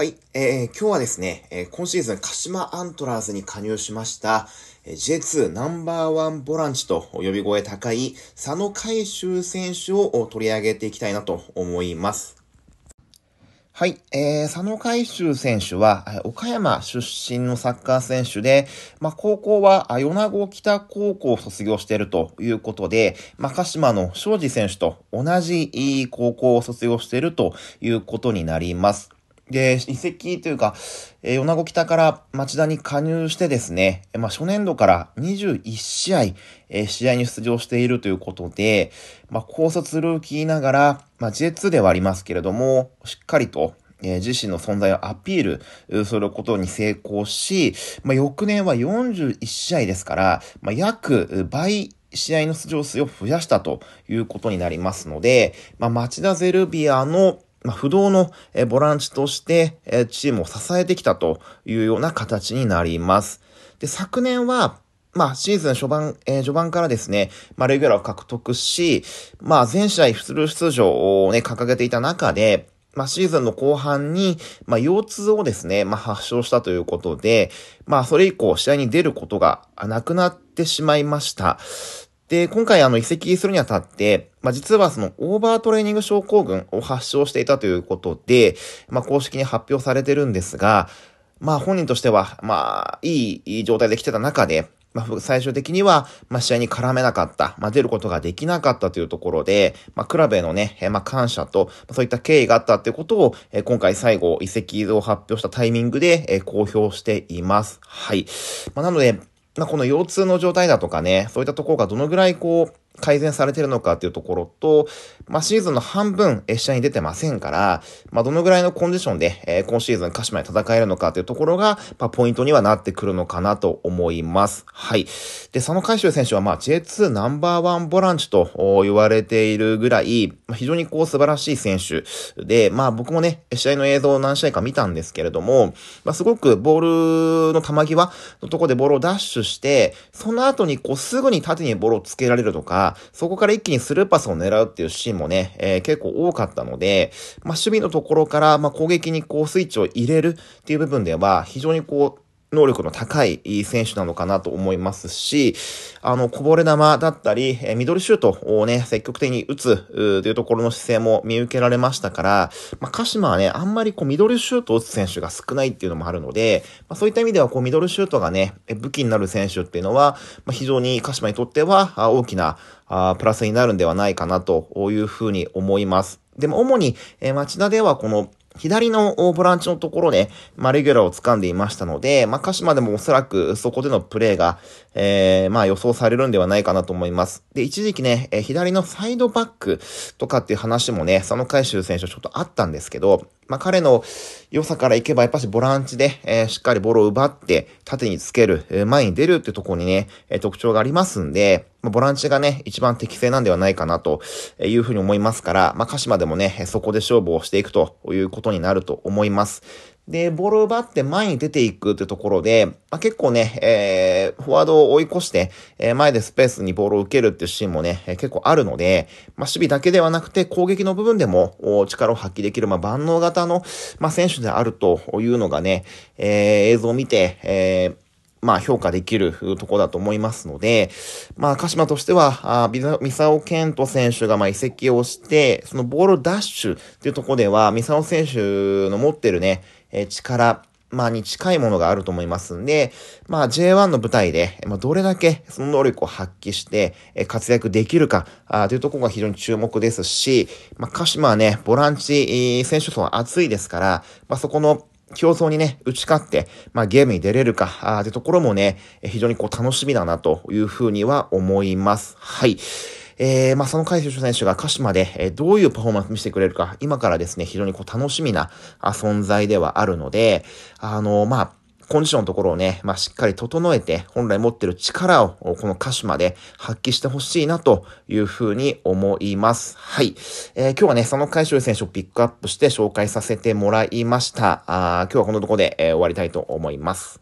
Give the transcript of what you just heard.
はい、えー、今日はですね、えー、今シーズン鹿島アントラーズに加入しました、え J2 ナンバーワンボランチと呼び声高い佐野海舟選手を取り上げていきたいなと思います。はい、えー、佐野海舟選手は、岡山出身のサッカー選手で、まあ、高校は、米子北高校を卒業しているということで、まあ、鹿島の庄司選手と同じ高校を卒業しているということになります。で、遺跡というか、えー、米子北から町田に加入してですね、まあ、初年度から21試合、えー、試合に出場しているということで、まあ、高卒ルーキーながら、まあ、J2 ではありますけれども、しっかりと、えー、自身の存在をアピールすることに成功し、まあ、翌年は41試合ですから、まあ、約倍試合の出場数を増やしたということになりますので、まあ、町田ゼルビアのまあ、不動のボランチとしてチームを支えてきたというような形になります。で、昨年は、まあ、シーズン初版、えー、序盤からですね、まあ、レギュラーを獲得し、まあ、全試合フル出場をね、掲げていた中で、まあ、シーズンの後半に、まあ、腰痛をですね、まあ、発症したということで、まあ、それ以降、試合に出ることがなくなってしまいました。で、今回あの移籍するにあたって、まあ、実はそのオーバートレーニング症候群を発症していたということで、まあ、公式に発表されてるんですが、まあ本人としては、まあいい状態で来てた中で、まあ、最終的には、まあ、試合に絡めなかった、まあ、出ることができなかったというところで、まあ、クラブへのね、まあ、感謝と、そういった経緯があったということを、え今回最後、移籍を発表したタイミングで、え公表しています。はい。まあ、なので、まあ、この腰痛の状態だとかね、そういったところがどのぐらいこう、改善されてるのかっていうところと、まあ、シーズンの半分、試合に出てませんから、まあ、どのぐらいのコンディションで、えー、今シーズン鹿島で戦えるのかっていうところが、まあ、ポイントにはなってくるのかなと思います。はい。で、佐野海舟選手は、まあ、J2 ナンバーワンボランチと言われているぐらい、まあ、非常にこう素晴らしい選手で、まあ、僕もね、試合の映像を何試合か見たんですけれども、まあ、すごくボールの球際のとこでボールをダッシュして、その後にこうすぐに縦にボールをつけられるとか、そこから一気にスルーパスを狙うっていうシーンもね、えー、結構多かったので、まあ、守備のところから、まあ、攻撃にこうスイッチを入れるっていう部分では、非常にこう、能力の高い選手なのかなと思いますし、あの、こぼれ球だったり、ミドルシュートをね、積極的に打つというところの姿勢も見受けられましたから、まあ、鹿島はね、あんまりこうミドルシュートを打つ選手が少ないっていうのもあるので、まあ、そういった意味ではこうミドルシュートがね、武器になる選手っていうのは、まあ、非常に鹿島にとっては大きなプラスになるんではないかなというふうに思います。でも主に、え町田ではこの左のボランチのところで、まあ、レギュラーを掴んでいましたので、まあ、鹿島でもおそらくそこでのプレーが、えー、まあ、予想されるんではないかなと思います。で、一時期ね、え左のサイドバックとかっていう話もね、佐野海舟選手ちょっとあったんですけど、まあ、彼の良さからいけば、やっぱしボランチで、えー、しっかりボールを奪って、縦につける、前に出るってとこにね、えー、特徴がありますんで、まあ、ボランチがね、一番適正なんではないかなというふうに思いますから、まあ、鹿島でもね、そこで勝負をしていくということになると思います。で、ボールを奪って前に出ていくってところで、まあ、結構ね、えー、フォワードを追い越して、えー、前でスペースにボールを受けるっていうシーンもね、えー、結構あるので、まあ、守備だけではなくて攻撃の部分でも力を発揮できる、まあ、万能型の、まあ、選手であるというのがね、えー、映像を見て、えー、まあ評価できるとこだと思いますので、まあ鹿島としては、あビザミサオ健人選手がまあ移籍をして、そのボールダッシュっていうとこでは、ミサオ選手の持ってるね、え力、まあに近いものがあると思いますんで、まあ J1 の舞台で、まあどれだけその能力を発揮して活躍できるかあというところが非常に注目ですし、まあ鹿島はね、ボランチ選手層は厚いですから、まあそこの競争にね、打ち勝って、まあゲームに出れるか、ああってところもね、非常にこう楽しみだなというふうには思います。はい。えー、まあ、その海選選手が鹿島で、えどういうパフォーマンス見せてくれるか、今からですね、非常にこう楽しみなあ存在ではあるので、あの、まあ、コンディションのところをね、まあ、しっかり整えて、本来持ってる力を、この歌手まで発揮してほしいな、というふうに思います。はい。えー、今日はね、その回収選手をピックアップして紹介させてもらいました。あ今日はこのところで、えー、終わりたいと思います。